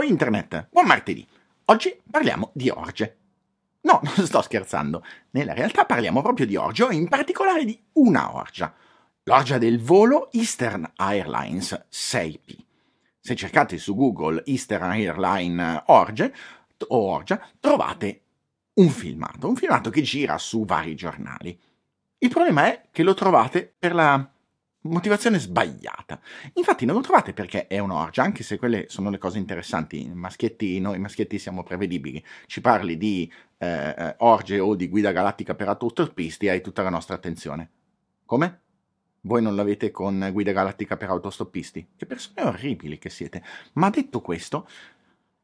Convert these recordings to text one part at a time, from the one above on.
Caro internet, buon martedì. Oggi parliamo di orge. No, non sto scherzando. Nella realtà parliamo proprio di orge, o in particolare di una orgia. L'orgia del volo Eastern Airlines 6P. Se cercate su Google Eastern Airlines orge o orgia, trovate un filmato, un filmato che gira su vari giornali. Il problema è che lo trovate per la motivazione sbagliata. Infatti non lo trovate perché è un'orgia, anche se quelle sono le cose interessanti. Maschietti, noi maschietti siamo prevedibili. Ci parli di eh, eh orge o di guida galattica per autostoppisti, hai tutta la nostra attenzione. Come? Voi non l'avete con guida galattica per autostoppisti? Che persone orribili che siete. Ma detto questo,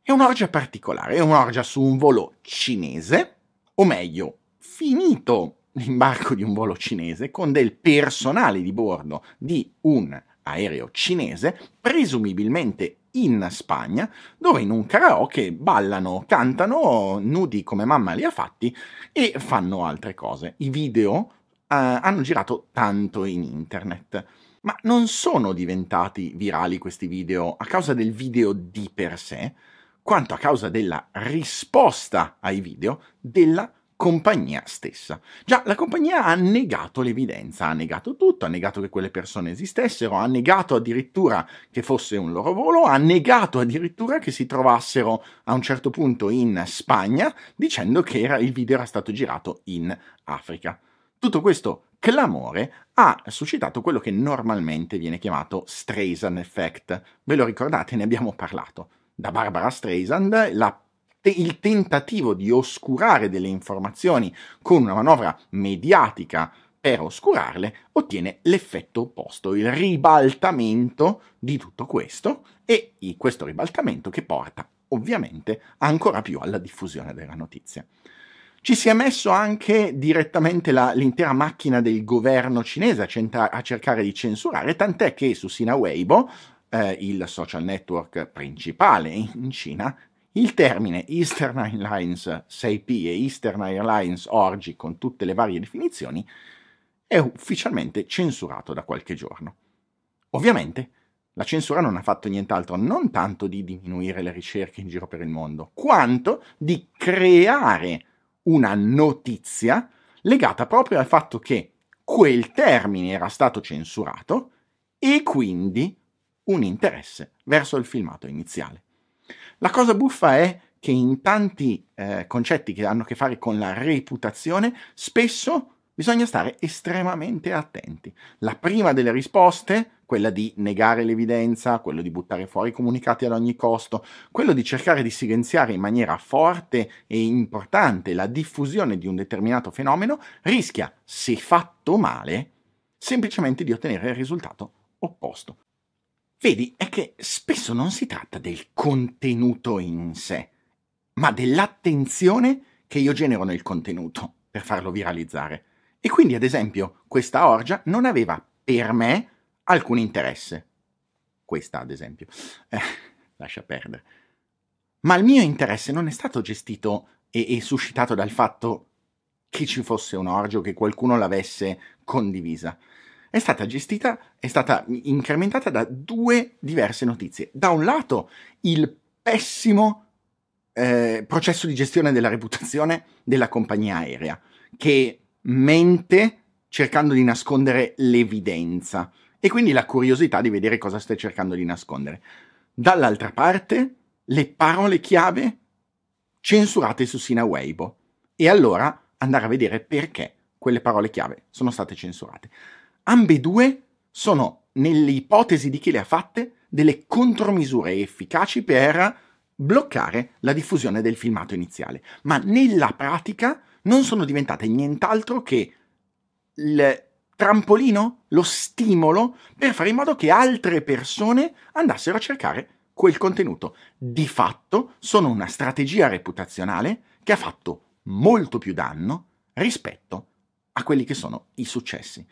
è un'orgia particolare, è un'orgia su un volo cinese, o meglio, finito l'imbarco di un volo cinese con del personale di bordo di un aereo cinese, presumibilmente in Spagna, dove in un karaoke ballano, cantano, nudi come mamma li ha fatti e fanno altre cose. I video eh, hanno girato tanto in internet. Ma non sono diventati virali questi video a causa del video di per sé, quanto a causa della risposta ai video della compagnia stessa. Già, la compagnia ha negato l'evidenza, ha negato tutto, ha negato che quelle persone esistessero, ha negato addirittura che fosse un loro volo, ha negato addirittura che si trovassero a un certo punto in Spagna, dicendo che era, il video era stato girato in Africa. Tutto questo clamore ha suscitato quello che normalmente viene chiamato Streisand effect. Ve lo ricordate, ne abbiamo parlato. Da Barbara Streisand, la il tentativo di oscurare delle informazioni con una manovra mediatica per oscurarle, ottiene l'effetto opposto, il ribaltamento di tutto questo e questo ribaltamento che porta ovviamente ancora più alla diffusione della notizia. Ci si è messo anche direttamente la, l'intera macchina del governo cinese a, centra- a, cercare di censurare, tant'è che su Sina Weibo, eh, il social network principale in Cina, il termine Eastern Airlines 6P e Eastern Airlines Orgy, con tutte le varie definizioni, è ufficialmente censurato da qualche giorno. Ovviamente, la censura non ha fatto nient'altro non tanto di diminuire le ricerche in giro per il mondo, quanto di creare una notizia legata proprio al fatto che quel termine era stato censurato e quindi un interesse verso il filmato iniziale. La cosa buffa è che in tanti eh, concetti che hanno a che fare con la reputazione, spesso bisogna stare estremamente attenti. La prima delle risposte, quella di negare l'evidenza, quello di buttare fuori i comunicati ad ogni costo, quello di cercare di silenziare in maniera forte e importante la diffusione di un determinato fenomeno, rischia, se fatto male, semplicemente di ottenere il risultato opposto, Vedi, è che spesso non si tratta del contenuto in sé, ma dell'attenzione che io genero nel contenuto per farlo viralizzare. E quindi, ad esempio, questa orgia non aveva per me alcun interesse. Questa, ad esempio. Eh, lascia perdere. Ma il mio interesse non è stato gestito e, e suscitato dal fatto che ci fosse un orgio, che qualcuno l'avesse condivisa è stata gestita, è stata incrementata da due diverse notizie. Da un lato il pessimo eh, processo di gestione della reputazione della compagnia aerea, che mente cercando di nascondere l'evidenza e quindi la curiosità di vedere cosa stai cercando di nascondere. Dall'altra parte, le parole chiave censurate su Sina Weibo. E allora andare a vedere perché quelle parole chiave sono state censurate ambedue sono, nell'ipotesi di chi le ha fatte, delle contromisure efficaci per bloccare la diffusione del filmato iniziale, ma nella pratica non sono diventate nient'altro che il trampolino, lo stimolo per fare in modo che altre persone andassero a cercare quel contenuto. Di fatto sono una strategia reputazionale che ha fatto molto più danno rispetto a quelli che sono i successi.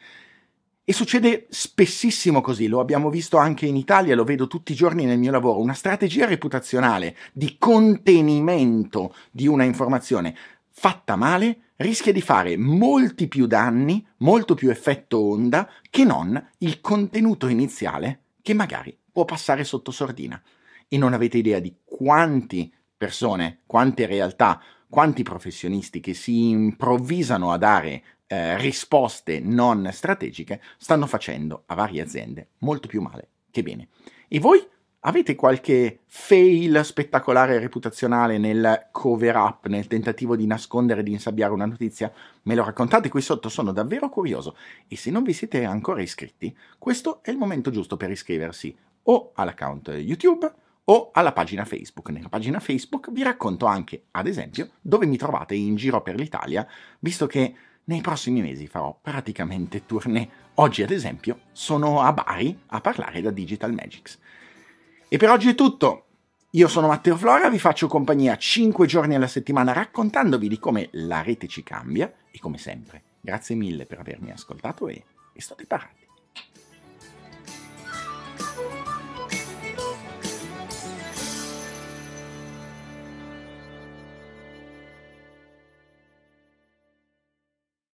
E succede spessissimo così, lo abbiamo visto anche in Italia, lo vedo tutti i giorni nel mio lavoro, una strategia reputazionale di contenimento di una informazione fatta male rischia di fare molti più danni, molto più effetto onda, che non il contenuto iniziale che magari può passare sotto sordina. E non avete idea di quante persone, quante realtà, quanti professionisti che si improvvisano a dare eh, risposte non strategiche stanno facendo a varie aziende molto più male che bene. E voi avete qualche fail spettacolare reputazionale nel cover up, nel tentativo di nascondere, di insabbiare una notizia? Me lo raccontate qui sotto, sono davvero curioso. E se non vi siete ancora iscritti, questo è il momento giusto per iscriversi o all'account YouTube o alla pagina Facebook. Nella pagina Facebook vi racconto anche, ad esempio, dove mi trovate in giro per l'Italia, visto che nei prossimi mesi farò praticamente tournée. Oggi, ad esempio, sono a Bari a parlare da Digital Magics. E per oggi è tutto. Io sono Matteo Flora, vi faccio compagnia 5 giorni alla settimana raccontandovi di come la rete ci cambia e come sempre. Grazie mille per avermi ascoltato e, e state parati.